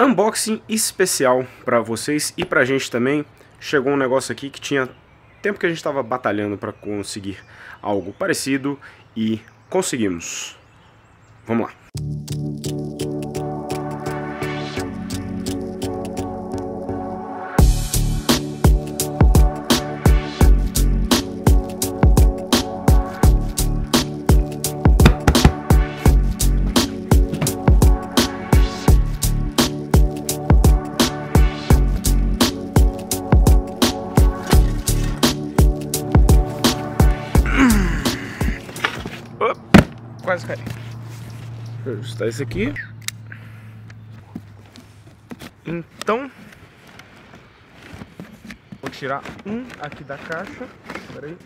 Unboxing especial para vocês e para a gente também. Chegou um negócio aqui que tinha tempo que a gente estava batalhando para conseguir algo parecido e conseguimos. Vamos lá. Vou ajustar esse aqui. Então, vou tirar um aqui da caixa. Espera aí.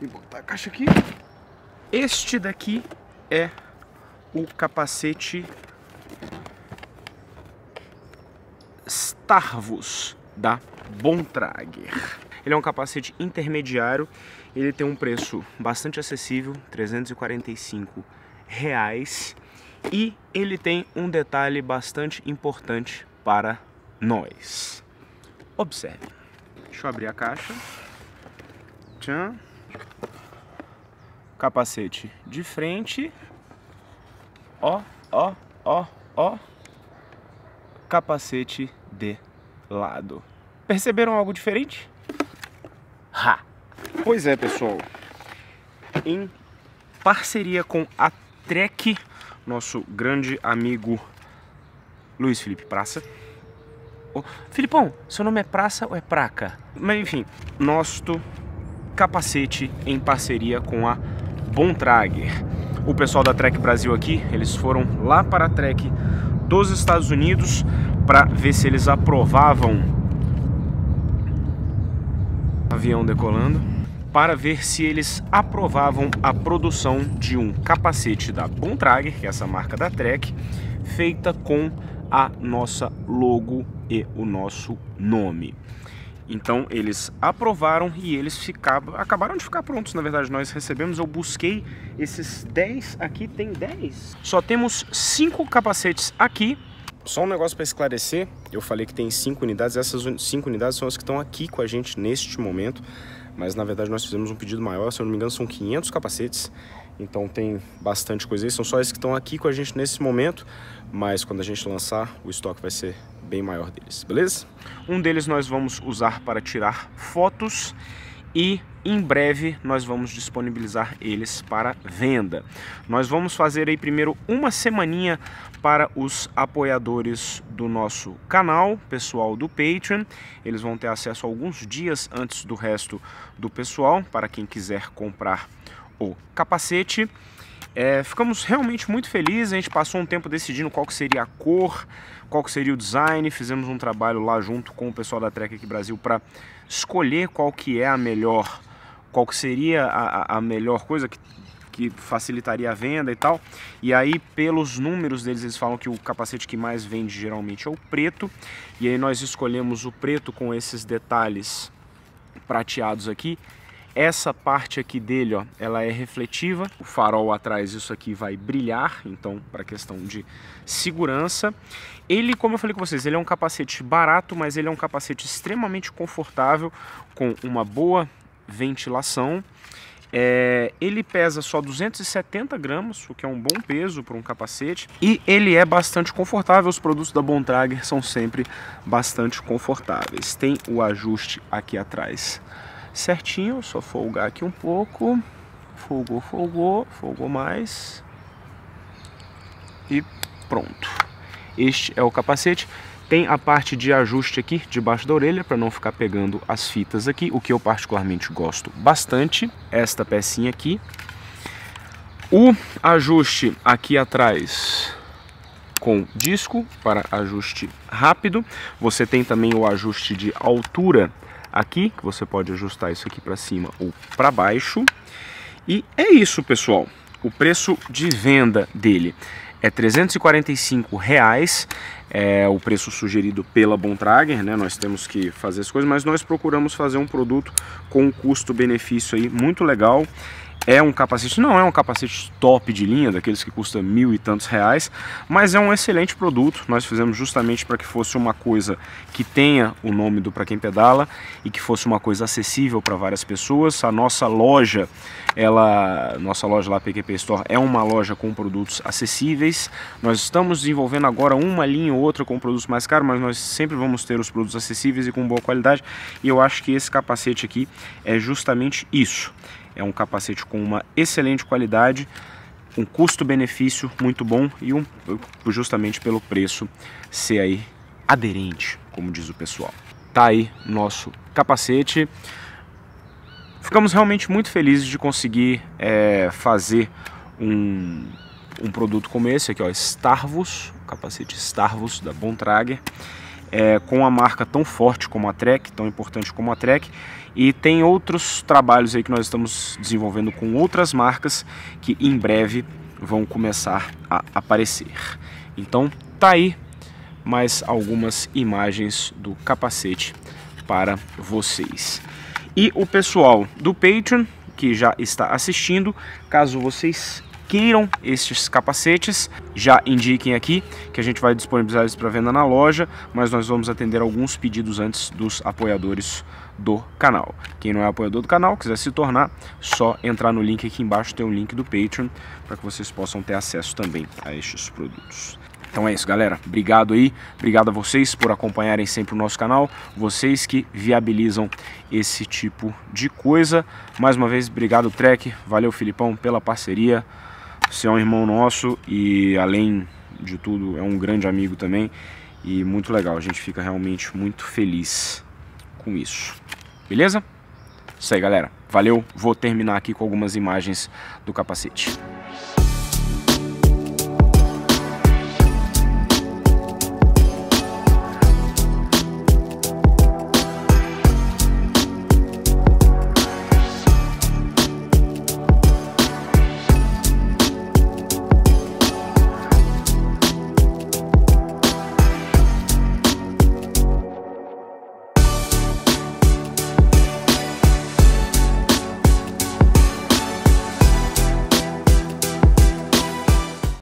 E botar a caixa aqui. Este daqui é o capacete Starvus da Bontrager. Ele é um capacete intermediário, ele tem um preço bastante acessível, 345 reais. E ele tem um detalhe bastante importante para nós. Observe. Deixa eu abrir a caixa. Tchan. Capacete de frente. Ó, ó, ó, ó. Capacete de lado. Perceberam algo diferente? Ha! Pois é, pessoal. Em parceria com a Trek, nosso grande amigo Luiz Felipe Praça. Oh, Filipão, seu nome é Praça ou é Praca? Mas enfim, nosso capacete em parceria com a Bontrager. O pessoal da Trek Brasil aqui, eles foram lá para a Trek dos Estados Unidos para ver se eles aprovavam avião decolando para ver se eles aprovavam a produção de um capacete da Bontrager, que é essa marca da Trek, feita com a nossa logo e o nosso nome. Então eles aprovaram e eles ficavam, acabaram de ficar prontos. Na verdade, nós recebemos, eu busquei esses 10 aqui, tem 10. Só temos 5 capacetes aqui. Só um negócio para esclarecer, eu falei que tem 5 unidades, essas 5 unidades são as que estão aqui com a gente neste momento mas na verdade nós fizemos um pedido maior, se eu não me engano são 500 capacetes, então tem bastante coisa aí, são só esses que estão aqui com a gente nesse momento, mas quando a gente lançar o estoque vai ser bem maior deles, beleza? Um deles nós vamos usar para tirar fotos e em breve nós vamos disponibilizar eles para venda. Nós vamos fazer aí primeiro uma semaninha para os apoiadores do nosso canal, pessoal do Patreon. Eles vão ter acesso alguns dias antes do resto do pessoal, para quem quiser comprar o capacete. É, ficamos realmente muito felizes, a gente passou um tempo decidindo qual que seria a cor, qual que seria o design, fizemos um trabalho lá junto com o pessoal da Trek aqui Brasil para escolher qual que é a melhor, qual que seria a, a melhor coisa que, que facilitaria a venda e tal. E aí, pelos números deles, eles falam que o capacete que mais vende geralmente é o preto. E aí nós escolhemos o preto com esses detalhes prateados aqui essa parte aqui dele, ó, ela é refletiva. O farol atrás, isso aqui vai brilhar, então para questão de segurança. Ele, como eu falei com vocês, ele é um capacete barato, mas ele é um capacete extremamente confortável, com uma boa ventilação. É, ele pesa só 270 gramas, o que é um bom peso para um capacete, e ele é bastante confortável. Os produtos da Bontrager são sempre bastante confortáveis. Tem o ajuste aqui atrás certinho, só folgar aqui um pouco, folgou, folgou, folgou mais e pronto. Este é o capacete. Tem a parte de ajuste aqui debaixo da orelha para não ficar pegando as fitas aqui, o que eu particularmente gosto bastante, esta pecinha aqui. O ajuste aqui atrás com disco para ajuste rápido. Você tem também o ajuste de altura aqui, que você pode ajustar isso aqui para cima ou para baixo. E é isso, pessoal. O preço de venda dele é 345 reais, é o preço sugerido pela Bontrager, né? Nós temos que fazer as coisas, mas nós procuramos fazer um produto com um custo-benefício aí muito legal é um capacete, não é um capacete top de linha, daqueles que custa mil e tantos reais, mas é um excelente produto. Nós fizemos justamente para que fosse uma coisa que tenha o nome do Para Quem Pedala e que fosse uma coisa acessível para várias pessoas. A nossa loja, ela, nossa loja lá, PQP Store, é uma loja com produtos acessíveis. Nós estamos desenvolvendo agora uma linha ou outra com produtos mais caros, mas nós sempre vamos ter os produtos acessíveis e com boa qualidade. E eu acho que esse capacete aqui é justamente isso. É um capacete com uma excelente qualidade, um custo-benefício muito bom e um, justamente pelo preço ser aí aderente, como diz o pessoal. Tá aí nosso capacete. Ficamos realmente muito felizes de conseguir é, fazer um, um produto como esse aqui, ó, Starvos, capacete Starvos da Bontrager é, com uma marca tão forte como a Trek, tão importante como a Trek, e tem outros trabalhos aí que nós estamos desenvolvendo com outras marcas que em breve vão começar a aparecer. Então tá aí mais algumas imagens do capacete para vocês. E o pessoal do Patreon que já está assistindo, caso vocês adquiram estes capacetes, já indiquem aqui que a gente vai disponibilizar eles para venda na loja, mas nós vamos atender alguns pedidos antes dos apoiadores do canal. Quem não é apoiador do canal, quiser se tornar, só entrar no link aqui embaixo, tem um link do Patreon para que vocês possam ter acesso também a estes produtos. Então é isso, galera. Obrigado aí. Obrigado a vocês por acompanharem sempre o nosso canal. Vocês que viabilizam esse tipo de coisa. Mais uma vez, obrigado, Trek. Valeu, Filipão, pela parceria. Você é um irmão nosso e, além de tudo, é um grande amigo também. E muito legal, a gente fica realmente muito feliz com isso. Beleza? Isso aí, galera. Valeu. Vou terminar aqui com algumas imagens do capacete.